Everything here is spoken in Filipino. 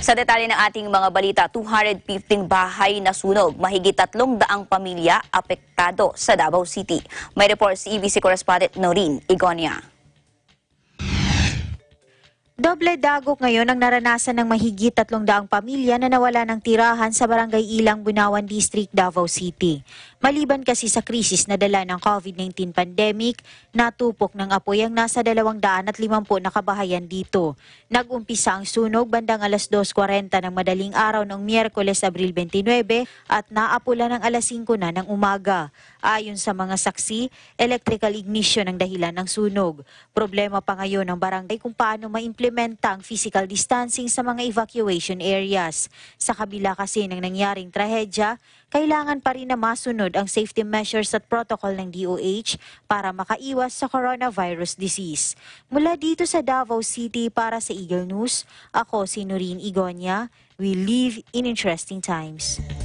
Sa detalye ng ating mga balita, 215 bahay nasunog, mahigit 300 pamilya apektado sa Davao City. May report si EBC correspondent Noreen Igonia. Doble dagok ngayon ang naranasan ng mahigit 300 pamilya na nawala ng tirahan sa Barangay Ilang, Bunawan District, Davao City. Maliban kasi sa krisis na dala ng COVID-19 pandemic, natupok ng apoy ang nasa 250 na kabahayan dito. Nagumpisa ang sunog bandang alas 2.40 ng madaling araw noong Miyerkules, Abril 29 at naapula ng alas 5 na ng umaga. Ayon sa mga saksi, electrical ignition ang dahilan ng sunog. Problema pa ngayon ng barangay kung paano ma inimplementa ang physical distancing sa mga evacuation areas. Sa kabila kasi ng nangyaring trahedya, kailangan pa rin na masunod ang safety measures at protocol ng DOH para makaiwas sa coronavirus disease. Mula dito sa Davao City para sa Eagle News, ako si Noreen Igonia. We live in interesting times.